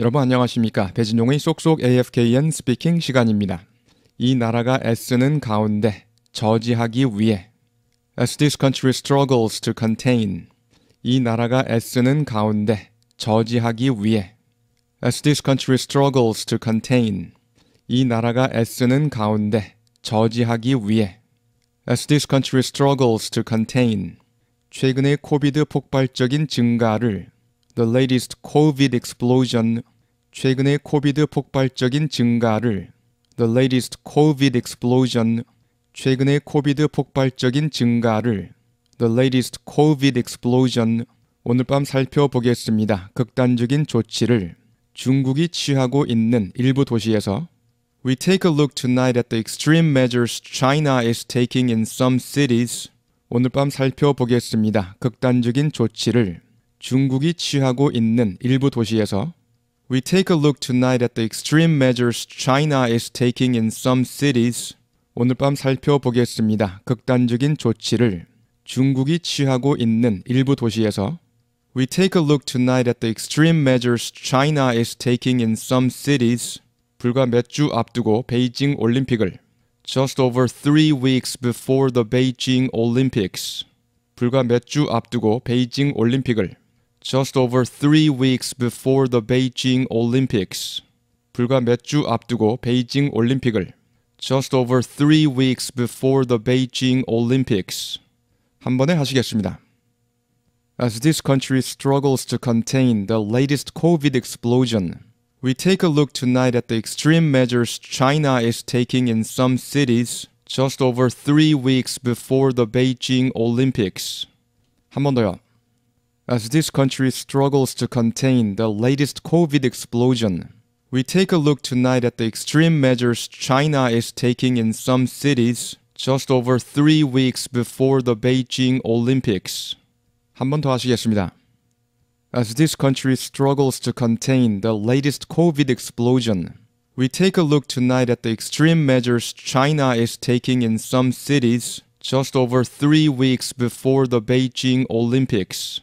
여러분 안녕하십니까? 배진용의 쏙쏙 AFKN 스피킹 시간입니다. 이 나라가 애쓰는 가운데 저지하기 위해 As this country struggles to contain 이 나라가 애쓰는 가운데 저지하기 위해 As this country struggles to contain 이 나라가 애쓰는 가운데 저지하기 위해 As this country struggles to contain 최근의 코비드 폭발적인 증가를 The latest COVID explosion 최근의 코비드 폭발적인 증가를 The latest COVID explosion 최근의 코비드 폭발적인 증가를 The latest COVID explosion 오늘 밤 살펴보겠습니다. 극단적인 조치를 중국이 취하고 있는 일부 도시에서 We take a look tonight at the extreme measures China is taking in some cities. 오늘 밤 살펴보겠습니다. 극단적인 조치를 중국이 취하고 있는 일부 도시에서 We take a look tonight at the extreme measures China is taking in some cities. 오늘 밤 살펴보겠습니다. 극단적인 조치를 중국이 취하고 있는 일부 도시에서 We take a look tonight at the extreme measures China is taking in some cities. 불과 몇 주 앞두고 베이징 올림픽을 Just over three weeks before the Beijing Olympics. 불과 몇 주 앞두고 베이징 올림픽을 just over three weeks before the Beijing Olympics. 불과 몇 주 앞두고 베이징 올림픽을 just over three weeks before the Beijing Olympics. 한 번에 하시겠습니다. As this country struggles to contain the latest COVID explosion, we take a look tonight at the extreme measures China is taking in some cities just over three weeks before the Beijing Olympics. 한 번 더요 as this country struggles to contain the latest COVID explosion. We take a look tonight at the extreme measures China is taking in some cities just over three weeks before the Beijing Olympics. 한 번 더 하시겠습니다. As this country struggles to contain the latest COVID explosion, we take a look tonight at the extreme measures China is taking in some cities just over three weeks before the Beijing Olympics.